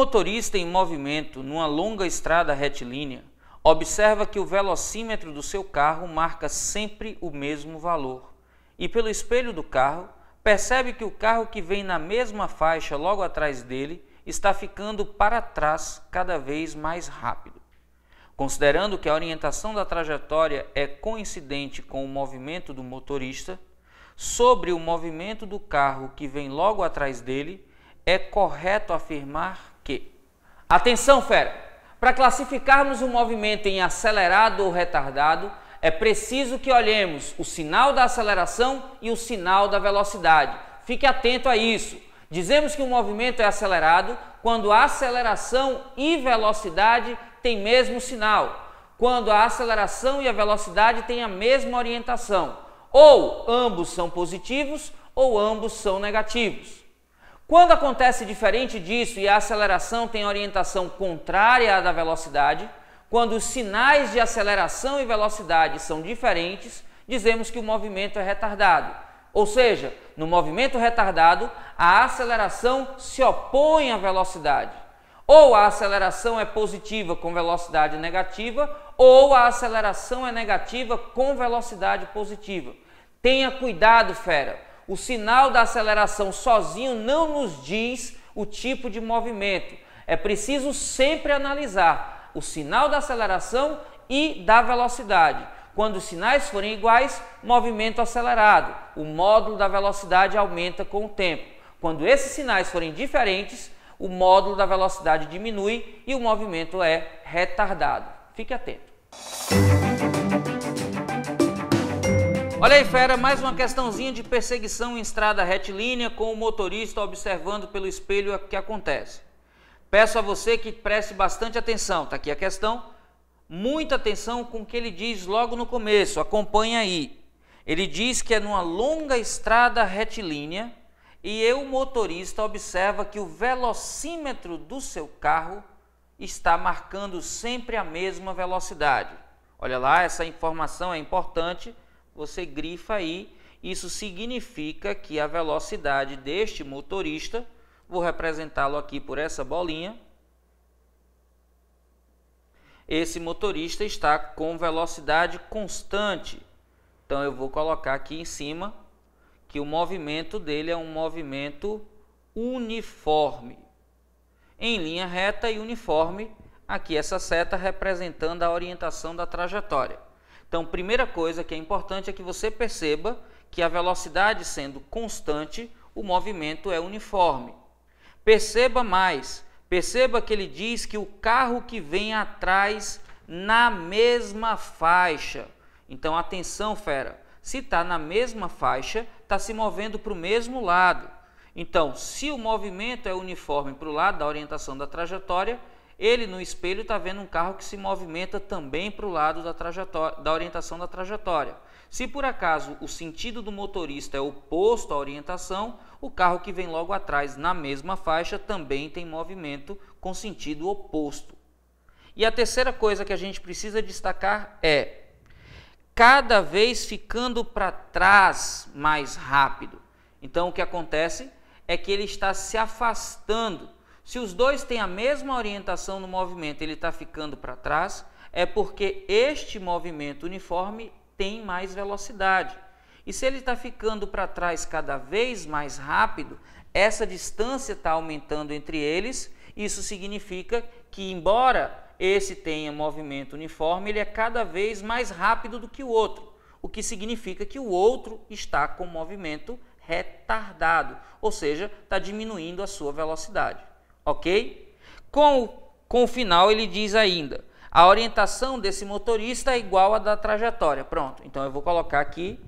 motorista em movimento numa longa estrada retilínea observa que o velocímetro do seu carro marca sempre o mesmo valor e, pelo espelho do carro, percebe que o carro que vem na mesma faixa logo atrás dele está ficando para trás cada vez mais rápido. Considerando que a orientação da trajetória é coincidente com o movimento do motorista, sobre o movimento do carro que vem logo atrás dele, é correto afirmar que. Atenção, fera! Para classificarmos um movimento em acelerado ou retardado, é preciso que olhemos o sinal da aceleração e o sinal da velocidade. Fique atento a isso. Dizemos que um movimento é acelerado quando a aceleração e velocidade têm mesmo sinal, quando a aceleração e a velocidade têm a mesma orientação, ou ambos são positivos ou ambos são negativos. Quando acontece diferente disso e a aceleração tem orientação contrária à da velocidade, quando os sinais de aceleração e velocidade são diferentes, dizemos que o movimento é retardado. Ou seja, no movimento retardado, a aceleração se opõe à velocidade. Ou a aceleração é positiva com velocidade negativa, ou a aceleração é negativa com velocidade positiva. Tenha cuidado, fera. O sinal da aceleração sozinho não nos diz o tipo de movimento. É preciso sempre analisar o sinal da aceleração e da velocidade. Quando os sinais forem iguais, movimento acelerado. O módulo da velocidade aumenta com o tempo. Quando esses sinais forem diferentes, o módulo da velocidade diminui e o movimento é retardado. Fique atento. Olha aí, fera, mais uma questãozinha de perseguição em estrada retilínea com o motorista observando pelo espelho o que acontece. Peço a você que preste bastante atenção, tá aqui a questão. Muita atenção com o que ele diz logo no começo, acompanha aí. Ele diz que é numa longa estrada retilínea e eu, motorista, observa que o velocímetro do seu carro está marcando sempre a mesma velocidade. Olha lá, essa informação é importante você grifa aí. Isso significa que a velocidade deste motorista, vou representá-lo aqui por essa bolinha, esse motorista está com velocidade constante. Então eu vou colocar aqui em cima que o movimento dele é um movimento uniforme. Em linha reta e uniforme, aqui essa seta representando a orientação da trajetória. Então, primeira coisa que é importante é que você perceba que a velocidade sendo constante, o movimento é uniforme. Perceba mais, perceba que ele diz que o carro que vem atrás na mesma faixa. Então, atenção, fera. Se está na mesma faixa, está se movendo para o mesmo lado. Então, se o movimento é uniforme para o lado da orientação da trajetória, ele no espelho está vendo um carro que se movimenta também para o lado da, da orientação da trajetória. Se por acaso o sentido do motorista é oposto à orientação, o carro que vem logo atrás na mesma faixa também tem movimento com sentido oposto. E a terceira coisa que a gente precisa destacar é cada vez ficando para trás mais rápido. Então o que acontece é que ele está se afastando se os dois têm a mesma orientação no movimento, ele está ficando para trás, é porque este movimento uniforme tem mais velocidade. E se ele está ficando para trás cada vez mais rápido, essa distância está aumentando entre eles. Isso significa que, embora esse tenha movimento uniforme, ele é cada vez mais rápido do que o outro, o que significa que o outro está com movimento retardado, ou seja, está diminuindo a sua velocidade ok? Com o, com o final ele diz ainda, a orientação desse motorista é igual à da trajetória. Pronto, então eu vou colocar aqui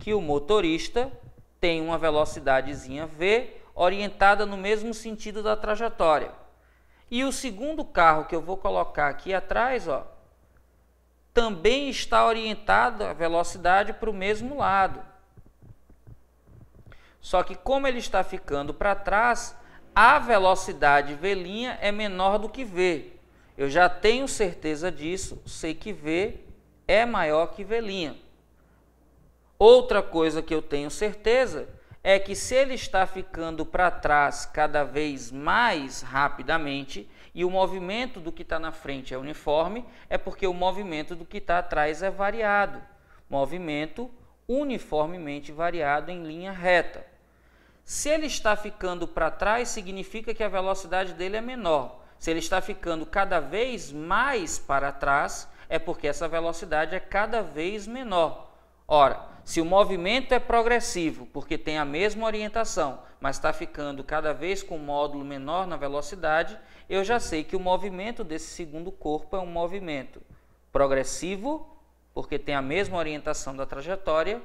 que o motorista tem uma velocidadezinha V orientada no mesmo sentido da trajetória. E o segundo carro que eu vou colocar aqui atrás, ó, também está orientado a velocidade para o mesmo lado. Só que como ele está ficando para trás, a velocidade velinha é menor do que v. Eu já tenho certeza disso, sei que v é maior que velinha. Outra coisa que eu tenho certeza é que se ele está ficando para trás cada vez mais rapidamente e o movimento do que está na frente é uniforme, é porque o movimento do que está atrás é variado. Movimento uniformemente variado em linha reta. Se ele está ficando para trás, significa que a velocidade dele é menor. Se ele está ficando cada vez mais para trás, é porque essa velocidade é cada vez menor. Ora, se o movimento é progressivo, porque tem a mesma orientação, mas está ficando cada vez com um módulo menor na velocidade, eu já sei que o movimento desse segundo corpo é um movimento progressivo, porque tem a mesma orientação da trajetória,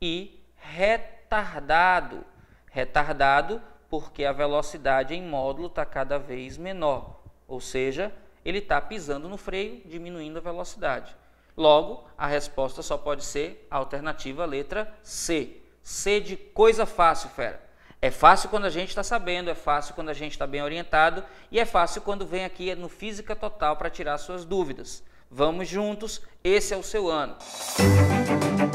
e retardado, retardado porque a velocidade em módulo está cada vez menor, ou seja, ele está pisando no freio, diminuindo a velocidade. Logo, a resposta só pode ser a alternativa letra C. C de coisa fácil, fera. É fácil quando a gente está sabendo, é fácil quando a gente está bem orientado e é fácil quando vem aqui no Física Total para tirar suas dúvidas. Vamos juntos, esse é o seu ano. Música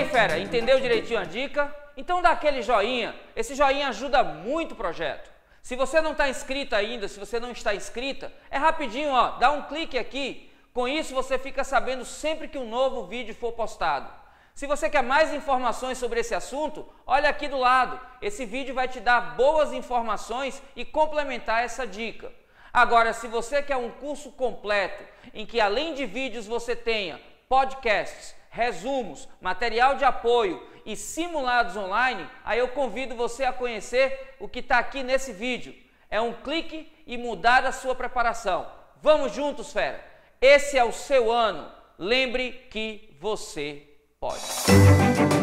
aí, fera? Entendeu direitinho a dica? Então dá aquele joinha. Esse joinha ajuda muito o projeto. Se você não está inscrito ainda, se você não está inscrita, é rapidinho, ó, dá um clique aqui. Com isso você fica sabendo sempre que um novo vídeo for postado. Se você quer mais informações sobre esse assunto, olha aqui do lado. Esse vídeo vai te dar boas informações e complementar essa dica. Agora, se você quer um curso completo em que além de vídeos você tenha podcasts, resumos, material de apoio e simulados online, aí eu convido você a conhecer o que está aqui nesse vídeo. É um clique e mudar a sua preparação. Vamos juntos, fera! Esse é o seu ano. Lembre que você pode.